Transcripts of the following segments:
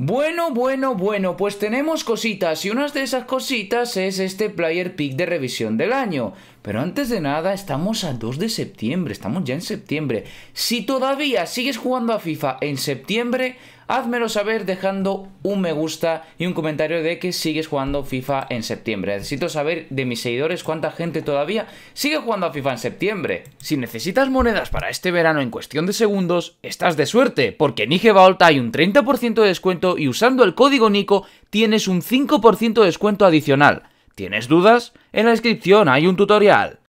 Bueno, bueno, bueno, pues tenemos cositas y una de esas cositas es este player pick de revisión del año. Pero antes de nada, estamos a 2 de septiembre, estamos ya en septiembre. Si todavía sigues jugando a FIFA en septiembre, házmelo saber dejando un me gusta y un comentario de que sigues jugando FIFA en septiembre. Necesito saber de mis seguidores cuánta gente todavía sigue jugando a FIFA en septiembre. Si necesitas monedas para este verano en cuestión de segundos, estás de suerte, porque en IG hay un 30% de descuento y usando el código NICO tienes un 5% de descuento adicional. ¿Tienes dudas? En la descripción hay un tutorial.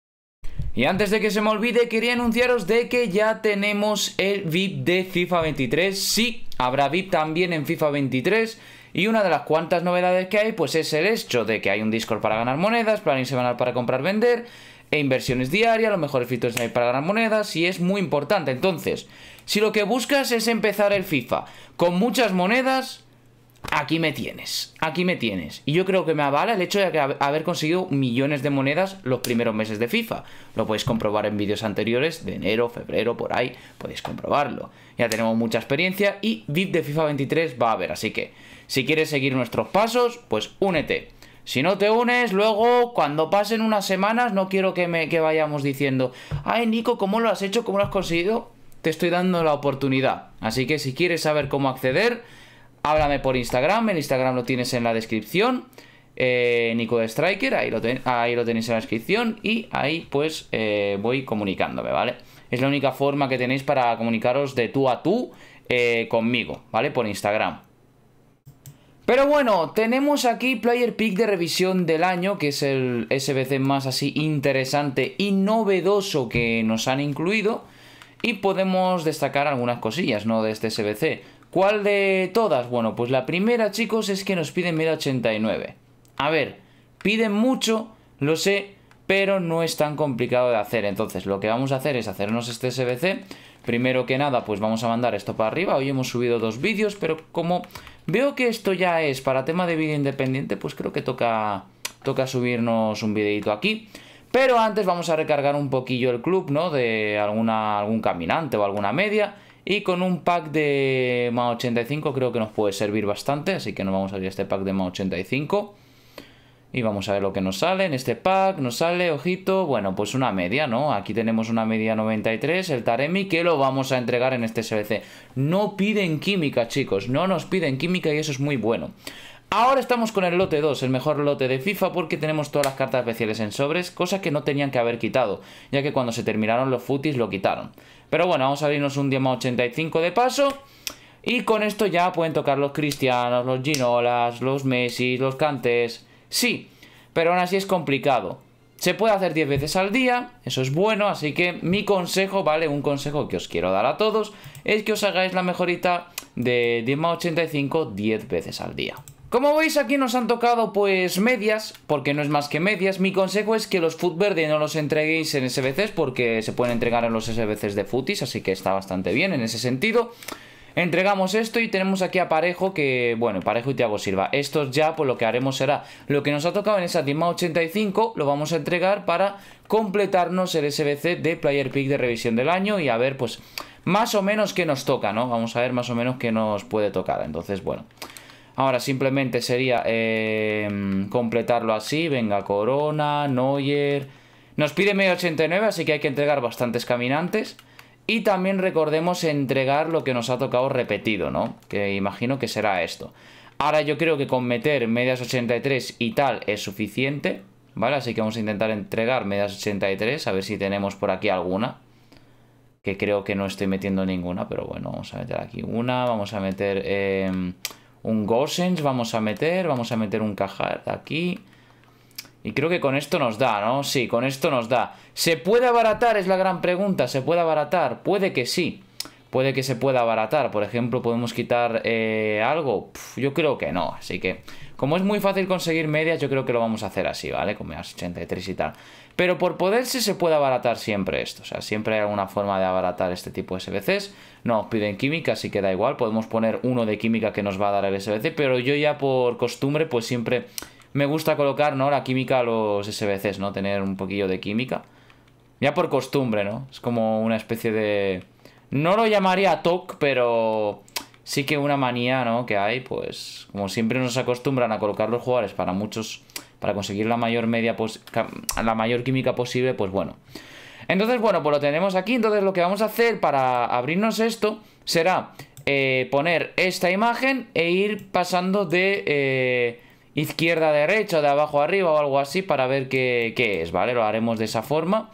Y antes de que se me olvide, quería anunciaros de que ya tenemos el VIP de FIFA 23. Sí, habrá VIP también en FIFA 23. Y una de las cuantas novedades que hay, pues es el hecho de que hay un Discord para ganar monedas, planning semanal para comprar, vender, e inversiones diarias, los mejores filtros hay para ganar monedas, y es muy importante. Entonces, si lo que buscas es empezar el FIFA con muchas monedas, aquí me tienes, aquí me tienes. Y yo creo que me avala el hecho de haber conseguido millones de monedas los primeros meses de FIFA. Lo podéis comprobar en vídeos anteriores, de enero, febrero, por ahí, podéis comprobarlo. Ya tenemos mucha experiencia y VIP de FIFA 23 va a haber, así que si quieres seguir nuestros pasos, pues únete. Si no te unes, luego cuando pasen unas semanas no quiero que, me, que vayamos diciendo, ay Nico, ¿cómo lo has hecho? ¿Cómo lo has conseguido? Te estoy dando la oportunidad. Así que si quieres saber cómo acceder, Háblame por Instagram, el Instagram lo tienes en la descripción. Eh, Nico de Striker, ahí lo, tenéis en la descripción y ahí pues eh, voy comunicándome, ¿vale? Es la única forma que tenéis para comunicaros de tú a tú eh, conmigo, ¿vale? Por Instagram. Pero bueno, tenemos aquí Player Pick de revisión del año, que es el SBC más así interesante y novedoso que nos han incluido. Y podemos destacar algunas cosillas, ¿no? De este SBC. ¿Cuál de todas? Bueno, pues la primera, chicos, es que nos piden 1089. A ver, piden mucho, lo sé, pero no es tan complicado de hacer. Entonces, lo que vamos a hacer es hacernos este SBC. Primero que nada, pues vamos a mandar esto para arriba. Hoy hemos subido dos vídeos, pero como veo que esto ya es para tema de vídeo independiente, pues creo que toca, toca subirnos un videito aquí. Pero antes vamos a recargar un poquillo el club, ¿no? De alguna, algún caminante o alguna media. Y con un pack de ma 85 creo que nos puede servir bastante, así que nos vamos a abrir este pack de más 85. Y vamos a ver lo que nos sale en este pack. Nos sale, ojito, bueno, pues una media, ¿no? Aquí tenemos una media 93, el Taremi, que lo vamos a entregar en este SBC. No piden química, chicos, no nos piden química y eso es muy bueno. Ahora estamos con el lote 2, el mejor lote de FIFA porque tenemos todas las cartas especiales en sobres, cosas que no tenían que haber quitado, ya que cuando se terminaron los futis lo quitaron. Pero bueno, vamos a abrirnos un Diema 85 de paso y con esto ya pueden tocar los Cristianos, los Ginolas, los Messi, los Cantes... Sí, pero aún así es complicado. Se puede hacer 10 veces al día, eso es bueno, así que mi consejo, ¿vale? Un consejo que os quiero dar a todos es que os hagáis la mejorita de Diema 85 10 veces al día. Como veis aquí nos han tocado pues medias, porque no es más que medias. Mi consejo es que los foot verde no los entreguéis en SBCs porque se pueden entregar en los SBCs de footies, así que está bastante bien en ese sentido. Entregamos esto y tenemos aquí a Parejo que, bueno, Parejo y Tiago Silva. Estos ya, pues lo que haremos será lo que nos ha tocado en esa Dima 85, lo vamos a entregar para completarnos el SBC de Player Pick de revisión del año y a ver, pues, más o menos qué nos toca, ¿no? Vamos a ver más o menos qué nos puede tocar. Entonces, bueno, Ahora simplemente sería em, completarlo así. Venga, Corona, Neuer. Nos pide medio 89, así que hay que entregar bastantes caminantes. Y también recordemos entregar lo que nos ha tocado repetido, ¿no? Que imagino que será esto. Ahora yo creo que con meter medias 83 y tal es suficiente, ¿vale? Así que vamos a intentar entregar medias 83, a ver si tenemos por aquí alguna. Que creo que no estoy metiendo ninguna, pero bueno, vamos a meter aquí una. Vamos a meter... Em, un Gosens vamos a meter, vamos a meter un Cajar aquí. Y creo que con esto nos da, ¿no? Sí, con esto nos da. ¿Se puede abaratar? Es la gran pregunta. ¿Se puede abaratar? Puede que sí puede que se pueda abaratar. Por ejemplo, podemos quitar eh, algo. yo creo que no. Así que, como es muy fácil conseguir medias, yo creo que lo vamos a hacer así, ¿vale? Con medias 83 y tal. Pero por poderse, se puede abaratar siempre esto. O sea, siempre hay alguna forma de abaratar este tipo de SBCs. No, piden química, así que da igual. Podemos poner uno de química que nos va a dar el SBC. Pero yo ya por costumbre, pues siempre me gusta colocar, ¿no? La química a los SBCs, ¿no? Tener un poquillo de química. Ya por costumbre, ¿no? Es como una especie de no lo llamaría TOC, pero sí que una manía ¿no? que hay, pues como siempre nos acostumbran a colocar los jugadores para muchos, para conseguir la mayor, media la mayor química posible, pues bueno. Entonces, bueno, pues lo tenemos aquí. Entonces lo que vamos a hacer para abrirnos esto será eh, poner esta imagen e ir pasando de eh, izquierda a derecha, de abajo a arriba o algo así para ver qué, qué es, ¿vale? Lo haremos de esa forma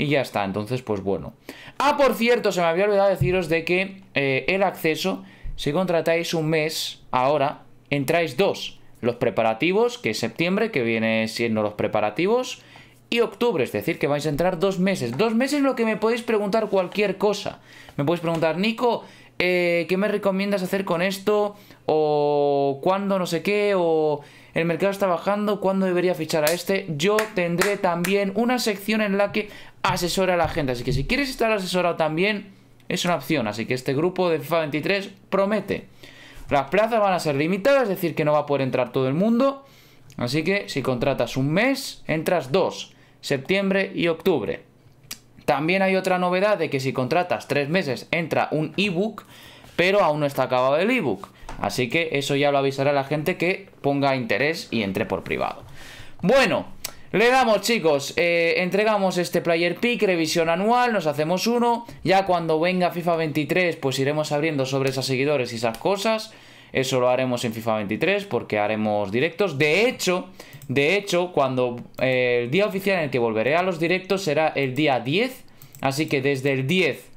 y ya está. Entonces, pues bueno. Ah, por cierto, se me había olvidado deciros de que eh, el acceso, si contratáis un mes, ahora entráis dos. Los preparativos, que es septiembre, que viene siendo los preparativos, y octubre, es decir, que vais a entrar dos meses. Dos meses en lo que me podéis preguntar cualquier cosa. Me podéis preguntar, Nico, eh, ¿qué me recomiendas hacer con esto? O cuándo no sé qué, o el mercado está bajando, ¿cuándo debería fichar a este? Yo tendré también una sección en la que asesora a la gente, así que si quieres estar asesorado también, es una opción, así que este grupo de FIFA 23 promete. Las plazas van a ser limitadas, es decir, que no va a poder entrar todo el mundo, así que si contratas un mes, entras dos, septiembre y octubre. También hay otra novedad de que si contratas tres meses entra un ebook, pero aún no está acabado el ebook. Así que eso ya lo avisará la gente que ponga interés y entre por privado. Bueno, le damos chicos, eh, entregamos este player pick, revisión anual, nos hacemos uno. Ya cuando venga FIFA 23 pues iremos abriendo sobre esas seguidores y esas cosas. Eso lo haremos en FIFA 23 porque haremos directos. De hecho, de hecho, cuando eh, el día oficial en el que volveré a los directos será el día 10. Así que desde el 10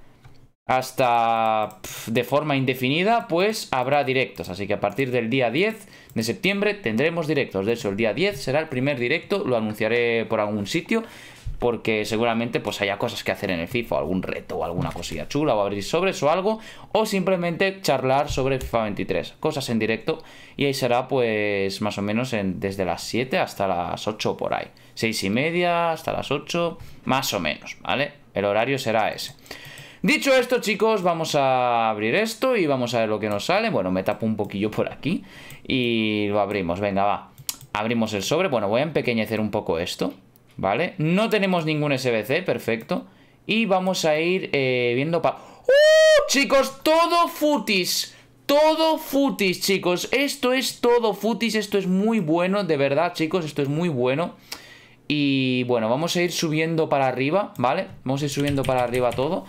hasta de forma indefinida, pues habrá directos. Así que a partir del día 10 de septiembre tendremos directos. De hecho, el día 10 será el primer directo, lo anunciaré por algún sitio. Porque seguramente pues haya cosas que hacer en el FIFA, algún reto o alguna cosilla chula, o abrir sobres o algo, o simplemente charlar sobre FIFA 23, cosas en directo, y ahí será pues más o menos desde las 7 hasta las 8 por ahí, 6 y media hasta las 8, más o menos, ¿vale? El horario será ese. Dicho esto, chicos, vamos a abrir esto y vamos a ver lo que nos sale. Bueno, me tapo un poquillo por aquí y lo abrimos. Venga, va. Abrimos el sobre. Bueno, voy a empequeñecer un poco esto, ¿vale? No tenemos ningún SBC, perfecto. Y vamos a ir eh, viendo... para... ¡Uh! Chicos, todo futis. Todo futis, chicos. Esto es todo futis. Esto es muy bueno, de verdad, chicos. Esto es muy bueno. Y bueno, vamos a ir subiendo para arriba, ¿vale? Vamos a ir subiendo para arriba todo.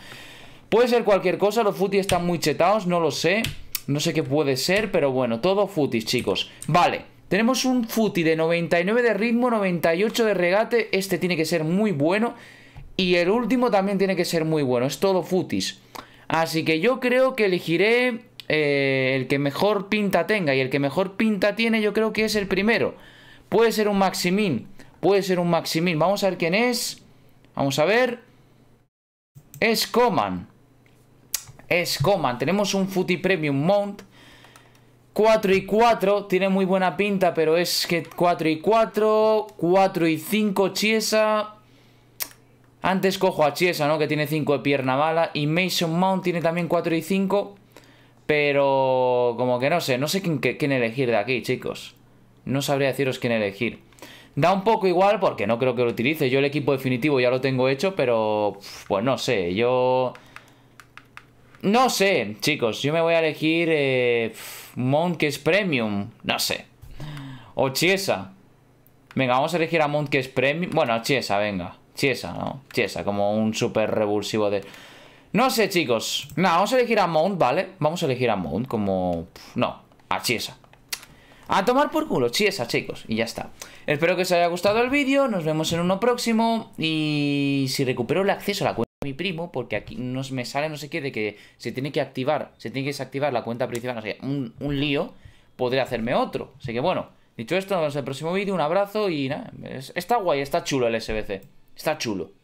Puede ser cualquier cosa, los futis están muy chetados, no lo sé. No sé qué puede ser, pero bueno, todo futis, chicos. Vale. Tenemos un futi de 99 de ritmo, 98 de regate. Este tiene que ser muy bueno. Y el último también tiene que ser muy bueno. Es todo futis. Así que yo creo que elegiré eh, el que mejor pinta tenga. Y el que mejor pinta tiene yo creo que es el primero. Puede ser un Maximin. Puede ser un Maximin. Vamos a ver quién es. Vamos a ver. Es Coman es Coman. Tenemos un Footy Premium Mount. 4 y 4, tiene muy buena pinta, pero es que 4 y 4, 4 y 5 Chiesa. Antes cojo a Chiesa, ¿no? Que tiene 5 de pierna bala. Y Mason Mount tiene también 4 y 5. Pero como que no sé, no sé quién, quién elegir de aquí, chicos. No sabría deciros quién elegir. Da un poco igual porque no creo que lo utilice. Yo el equipo definitivo ya lo tengo hecho, pero pues no sé, yo no sé, chicos. Yo me voy a elegir eh, Mount, que es Premium. No sé. O Chiesa. Venga, vamos a elegir a Mount, que es Premium. Bueno, Chiesa, venga. Chiesa, ¿no? Chiesa, como un súper revulsivo de... No sé, chicos. Nada, vamos a elegir a Mount, ¿vale? Vamos a elegir a Mount como... No, a Chiesa. A tomar por culo, Chiesa, chicos. Y ya está. Espero que os haya gustado el vídeo. Nos vemos en uno próximo. Y si recupero el acceso a la cuenta mi primo porque aquí nos me sale no sé qué de que se tiene que activar, se tiene que desactivar la cuenta principal, no sé, un, lío, podré hacerme otro. Así que bueno, dicho esto, nos vemos en el próximo vídeo, un abrazo y nada, está guay, está chulo el SBC, está chulo.